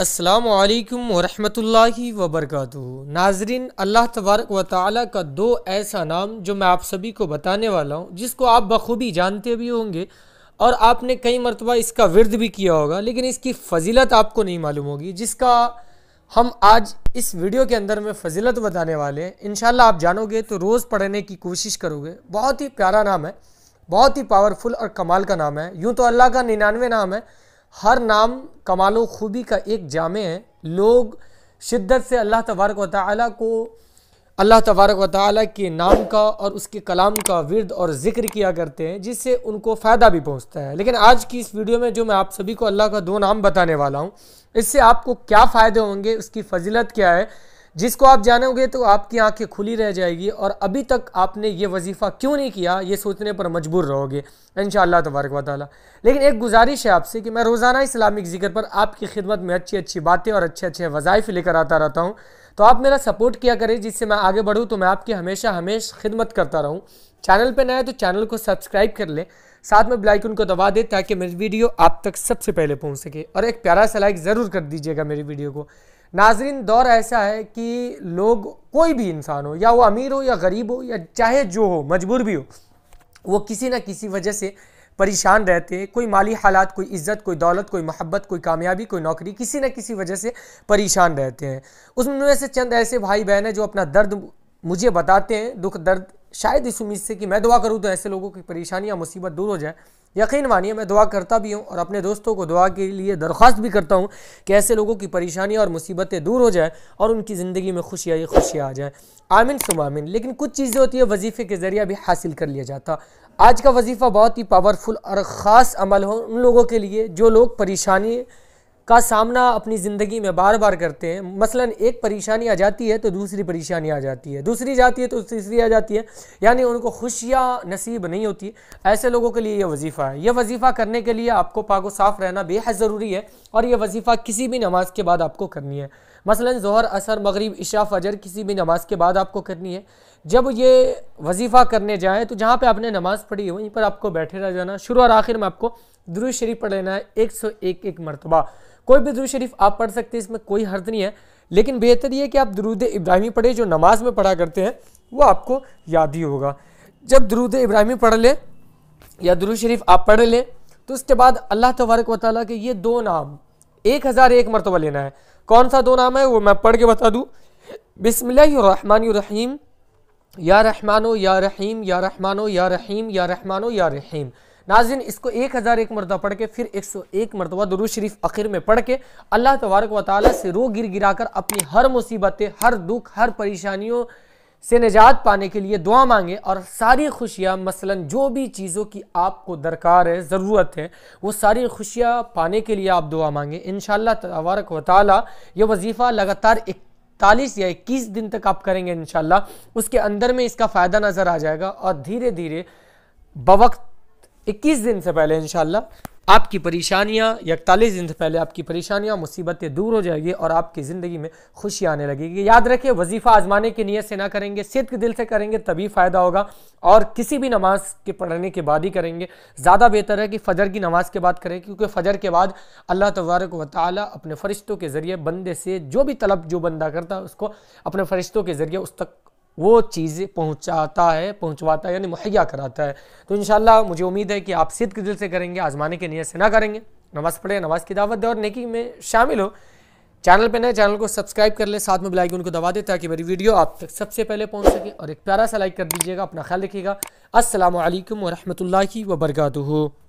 असलकम वरहमतुल्लि वबरक नाजरीन अल्लाह तबारक व ताली का दो ऐसा नाम जो मैं आप सभी को बताने वाला हूँ जिसको आप बखूबी जानते भी होंगे और आपने कई मरतबा इसका विरद भी किया होगा लेकिन इसकी फजीलत आपको नहीं मालूम होगी जिसका हम आज इस वीडियो के अंदर में फजीलत बताने वाले हैं इन आप जानोगे तो रोज़ पढ़ने की कोशिश करोगे बहुत ही प्यारा नाम है बहुत ही पावरफुल और कमाल का नाम है यूँ तो अल्लाह का निन्यानवे नाम है हर नाम कमाल खूबी का एक जाम है लोग शिद्दत से अल्लाह तबारक व ताली को अल्लाह तबारक व ताली के नाम का और उसके कलाम का विरद और ज़िक्र किया करते हैं जिससे उनको फ़ायदा भी पहुंचता है लेकिन आज की इस वीडियो में जो मैं आप सभी को अल्लाह का दो नाम बताने वाला हूँ इससे आपको क्या फ़ायदे होंगे उसकी फजीलत क्या है जिसको आप जानोगे तो आपकी आंखें खुली रह जाएगी और अभी तक आपने ये वजीफ़ा क्यों नहीं किया ये सोचने पर मजबूर रहोगे इन तबारक वाली लेकिन एक गुजारिश है आपसे कि मैं रोज़ाना इस्लामिक ज़िक्र पर आपकी खिदमत में अच्छी अच्छी बातें और अच्छे अच्छे वज़ाइफ लेकर आता रहता हूँ तो आप मेरा सपोर्ट किया करें जिससे मैं आगे बढ़ूँ तो मैं आपकी हमेशा हमेशा खिदमत करता रहूँ चैनल पर नया तो चैनल को सब्सक्राइब कर लें साथ में बेलाइकन को दबा दें ताकि मेरी वीडियो आप तक सबसे पहले पहुँच सके और एक प्यारा सा लाइक ज़रूर कर दीजिएगा मेरी वीडियो को नाजरीन दौर ऐसा है कि लोग कोई भी इंसान हो या वो अमीर हो या गरीब हो या चाहे जो हो मजबूर भी हो वो किसी ना किसी वजह से परेशान रहते हैं कोई माली हालात कोई इज़्ज़त कोई दौलत कोई मोहब्बत कोई कामयाबी कोई नौकरी किसी न किसी वजह से परेशान रहते हैं उसमें से चंद ऐसे भाई बहन हैं जो अपना दर्द मुझे बताते हैं दुख दर्द शायद इस उम्मीद से कि मैं दुआ करूँ तो ऐसे लोगों की परेशानी या मुसीबत दूर हो जाए यकीन मानिए मैं दुआ करता भी हूँ और अपने दोस्तों को दुआ के लिए दरख्वास्त भी करता हूँ कि ऐसे लोगों की परेशानियाँ और मुसीबतें दूर हो जाएँ और उनकी ज़िंदगी में खुशियाँ ही खुशियाँ आ जाएँ आमिन सुमामिन लेकिन कुछ चीज़ें होती है वजीफ़े के ज़रिए भी हासिल कर लिया जाता आज का वजीफ़ा बहुत ही पावरफुल और ख़ास अमल हो उन लोगों के लिए जो लोग परेशानी का सामना अपनी ज़िंदगी में बार बार करते हैं मसलन एक परेशानी आ जाती है तो दूसरी परेशानी आ जाती है दूसरी जाती है तो तीसरी आ जाती है यानी उनको खुशियाँ नसीब नहीं होती ऐसे लोगों के लिए यह वजीफ़ा है यह वजीफ़ा करने के लिए आपको पाको साफ़ रहना बेहद ज़रूरी है और यह वजीफ़ा किसी भी नमाज के बाद आपको करनी है मसलन जहर असर मगरब इशा फजर किसी भी नमाज के बाद आपको करनी है जब ये वजीफ़ा करने जाएँ तो जहाँ पे आपने नमाज़ पढ़ी है वहीं पर आपको बैठे रह जाना शुरू और आखिर में आपको दुरुज शरीफ पढ़ लेना है एक सौ एक एक मरतबा कोई भी दुरुज शरीफ आप पढ़ सकते हैं इसमें कोई हर्ज नहीं है लेकिन बेहतर ये कि आप दरुद इब्राहिमी पढ़े जो नमाज में पढ़ा करते हैं वो आपको याद ही होगा जब दरूद इब्राहिमी पढ़ लें या दरू शरीफ आप पढ़ लें तो उसके बाद अल्लाह तबारक वाली के ये दो नाम एक हज़ार एक मरतबा लेना है कौन सा दो नाम है वो मैं पढ़ के बता दूँ बिसमिल्लर या रहमानो या रहीम या रहमानो या रहीम या रहमानो या रहीम नाजिन इसको एक हज़ार एक मरतबा पढ़ के फिर एक सौ एक मरतबा दरू शरीफ आखिर में पढ़ के अल्लाह तबारक व ताली से रो गिर गिरा कर अपनी हर मुसीबतें हर दुख हर परेशानियों से निजात पाने के लिए दुआ मांगे और सारी खुशियाँ मसलन जो भी चीज़ों की आपको दरकार है ज़रूरत है वो सारी खुशियाँ पाने के लिए आप दुआ मांगे इन शाला तबारक वाली ये वजीफ़ा लगातार इकतालीस या इक्कीस दिन तक आप करेंगे इन उसके अंदर में इसका फ़ायदा नज़र आ जाएगा और धीरे धीरे बवक्त इक्कीस दिन से पहले इनशाला आपकी परेशानियाँ इकतालीस दिन से पहले आपकी परेशानियाँ मुसीबतें दूर हो जाएगी और आपकी ज़िंदगी में खुशी आने लगेगी याद रखिए वजीफ़ा आजमाने की नीयत से ना करेंगे सिद्ध दिल से करेंगे तभी फ़ायदा होगा और किसी भी नमाज के पढ़ने के बाद ही करेंगे ज़्यादा बेहतर है कि फ़जर की नमाज़ के बाद करें क्योंकि फ़जर के बाद अल्लाह तबारक व ताली अपने फ़रिश्तों के ज़रिए बंदे से जो भी तलब जो बंदा करता है उसको अपने फ़रिश्तों के ज़रिए उस तक वो चीज़ें पहुंचाता है पहुंचवाता है यानी मुहैया कराता है तो इन मुझे उम्मीद है कि आप सिद्ध दिल से करेंगे आजमाने के नियत से ना करेंगे नमाज़ पढ़े नमाज़ की दावत दे और नेकी में शामिल हो चैनल पर नए चैनल को सब्सक्राइब कर ले साथ में बुलाएगी उनको दबा दे ताकि मेरी वीडियो आप तक सबसे पहले पहुँच सके और एक प्यारा सा लाइक कर दीजिएगा अपना ख्याल रखिएगा असल वरहमल वर्का